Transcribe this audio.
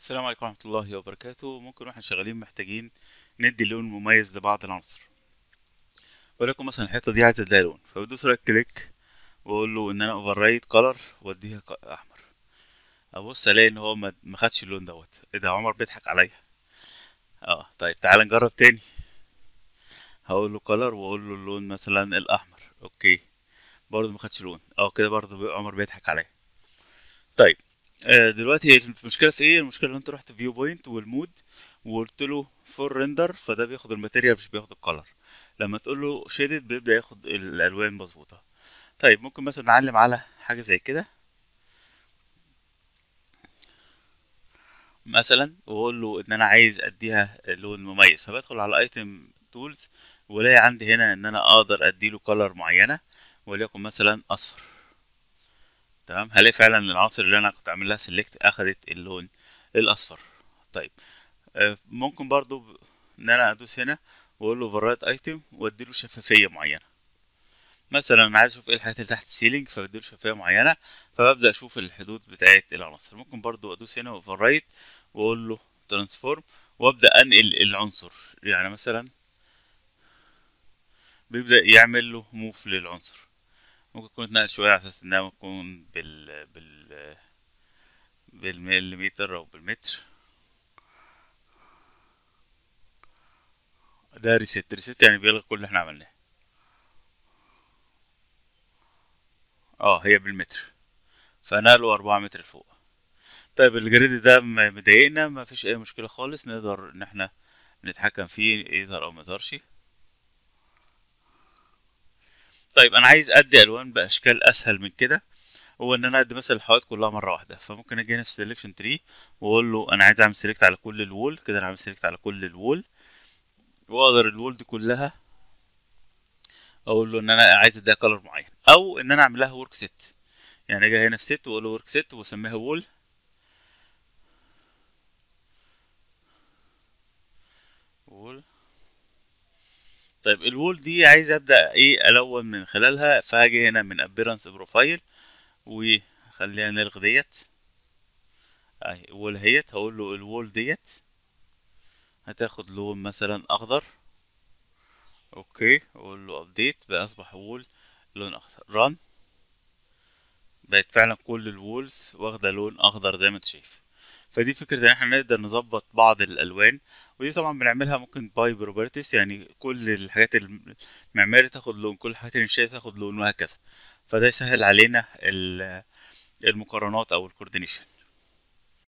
السلام عليكم ورحمة الله وبركاته ممكن واحنا شغالين محتاجين ندي لون مميز لبعض العناصر ولكن مثلا الحتة دي عايزة اديها لون فبدوس رايت كليك واقول له ان انا اوفر رايت كلر واديها احمر ابص الاقي ان هو ما خدش اللون دوت ايه ده عمر بيضحك عليا اه طيب تعال نجرب تاني هقول له كلر واقول له اللون مثلا الاحمر اوكي برضه ما خدش لون اه كده برضه عمر بيضحك عليا طيب آه، دلوقتي المشكله في ايه المشكله ان انت رحت فيو بوينت والمود وقلت له فور ريندر فده بياخد الماتيريال مش بياخد الكلر لما تقول له شيدد بيبدا ياخد الالوان مظبوطه طيب ممكن مثلا نعلم على حاجه زي كده مثلا واقول له ان انا عايز اديها لون مميز فبدخل على ايتم تولز والاقي عندي هنا ان انا اقدر اديله كلر معينه وليكن مثلا اصفر تمام هلاقي فعلا العناصر اللي انا كنت عامل لها سيلكت اخدت اللون الاصفر طيب آه، ممكن برضو ان انا ادوس هنا واقول له فرايت ايتم واديله شفافيه معينه مثلا انا عايز اشوف ايه الحاجات اللي تحت السيلينج فبديله شفافيه معينه فببدا اشوف الحدود بتاعه العناصر ممكن برضو ادوس هنا وفرايت واقول له ترانسفورم وابدا انقل العنصر يعني مثلا بيبدا يعمل له موف للعنصر ممكن يكون اتنقل شوية على أساس إنها ممكن بال بال بالمليمتر أو بالمتر ده ريست ريست يعني بيلغي كل اللي احنا عملناه اه هي بالمتر فنقله أربعة متر لفوق طيب الجريد ده مضايقنا مفيش أي مشكلة خالص نقدر إن احنا نتحكم فيه يظهر أو ميظهرش طيب انا عايز ادي الوان باشكال اسهل من كده هو ان انا ادي مثلا الحوائط كلها مره واحده فممكن اجي هنا في سيلكشن تري واقول له انا عايز اعمل سيلكت على كل الوول كده انا عامل سيلكت على كل الوول واقدر الوول دي كلها اقول له ان انا عايز اديها كلر معين او ان انا اعمل لها ورك سيت يعني اجي هنا في سيت واقول له ورك سيت واسميها وول طيب الوول دي عايز ابدا ايه الون من خلالها فهاجي هنا من ابيرنس بروفايل وخليها نلغي ديت اهي وول هيت هقول له الوول ديت هتاخد لون مثلا اخضر اوكي اقول له ابديت بقى اصبح وول لون اخضر ران بقت فعلا كل الوولز واخده لون اخضر زي ما انت شايف فدي فكره ان احنا نقدر نظبط بعض الالوان ودي طبعا بنعملها ممكن باي بروبرتيز يعني كل الحاجات المعماري تاخد لون كل الحاجات الانشائيه تاخد لون وهكذا فده يسهل علينا المقارنات او الكوردينيشن